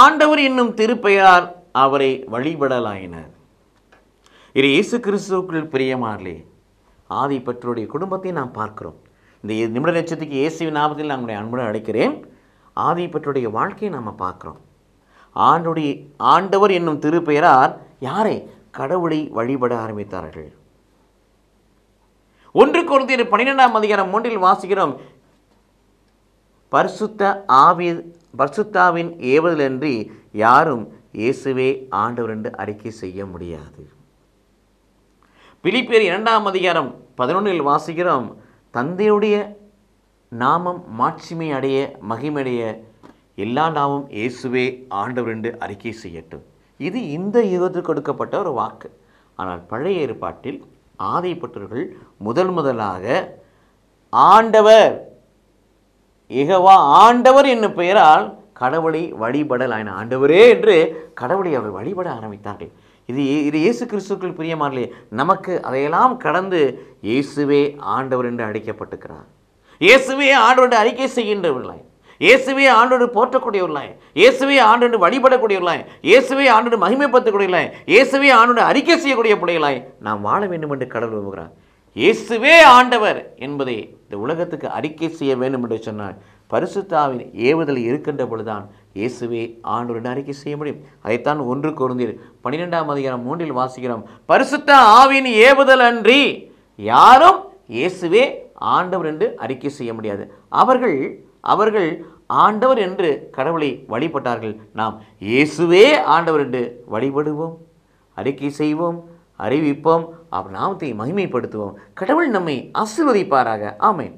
ஆண்டவர் என்னும் திருப்பெயரால் அவரை வழிபடலாயினர் இது இயேசு கிறிஸ்துவுக்குள் பிரியமாறலே ஆதி பற்றோடைய குடும்பத்தை நாம் பார்க்கிறோம் இந்த நிமிட லட்சத்துக்கு இயேசுவின் நாமத்தில் நான் உங்களை அன்புடன் அழைக்கிறேன் ஆதி பற்றோடைய வாழ்க்கையை நாம் பார்க்குறோம் ஆண்டுடைய ஆண்டவர் என்னும் திருப்பெயரார் யாரை கடவுளை வழிபட ஆரம்பித்தார்கள் ஒன்று குழந்தையர் பன்னிரெண்டாம் அதிகாரம் மூன்றில் வாசிக்கிறோம் பரிசுத்த ஆவி பரிசுத்தாவின் ஏவதிலின்றி யாரும் இயேசுவே ஆண்டவர் என்று அறிக்கை செய்ய முடியாது பிலிப்பேர் இரண்டாம் அதிகாரம் பதினொன்றில் வாசிக்கிறோம் தந்தையுடைய நாமம் மாட்சிமை அடைய மகிமடைய எல்லா நாமும் இயேசுவே ஆண்டவர் என்று அறிக்கை செய்யட்டும் இது இந்த யுகத்தில் கொடுக்கப்பட்ட ஒரு வாக்கு ஆனால் பழைய ஏற்பாட்டில் ஆதைப்பட்டவர்கள் முதல் முதலாக ஆண்டவர் இகவா ஆண்டவர் என்னும் பெயரால் கடவுளை வழிபடல் ஆயின ஆண்டவரே என்று கடவுளை அவர் வழிபட ஆரம்பித்தார்கள் இது இது இயேசு கிறிஸ்துக்கள் பிரியமானே நமக்கு அதையெல்லாம் கடந்து இயேசுவே ஆண்டவர் என்று அழைக்கப்பட்டுக்கிறார் இயேசுவே ஆண்டவர் என்று அறிக்கை செய்கின்றவர்களாய் இயேசுவே ஆண்டோடு போற்றக்கூடியவர்களாய் இயேசுவே ஆண்டோடு வழிபடக்கூடியவர்களாய் இயேசுவே ஆண்டோடு மகிமைப்படுத்தக்கூடியவர்களாய் இயேசுவே ஆண்டோடு அறிக்கை செய்யக்கூடிய பிள்ளைகளாய் நாம் வாழ வேண்டும் என்று கடவுள் விரும்புகிறார் இயேசுவே ஆண்டவர் என்பதை இந்த உலகத்துக்கு அறிக்கை செய்ய வேண்டும் என்று சொன்னால் பரிசுத்தாவின் ஏவுதல் இருக்கின்ற பொழுதுதான் இயேசுவே என்று அறிக்கை செய்ய முடியும் அதைத்தான் ஒன்று குருந்தீர் பன்னிரெண்டாம் அதிகாரம் மூன்றில் வாசிக்கிறோம் பரிசுத்த ஆவின் ஏவுதல் அன்றி யாரும் இயேசுவே ஆண்டவர் என்று அறிக்கை செய்ய முடியாது அவர்கள் அவர்கள் ஆண்டவர் என்று கடவுளை வழிபட்டார்கள் நாம் இயேசுவே ஆண்டவர் என்று வழிபடுவோம் அறிக்கை செய்வோம் அறிவிப்போம் அவர் நாமத்தை மகிமைப்படுத்துவோம் கடவுள் நம்மை ஆசிர்வதிப்பாராக ஆமேன்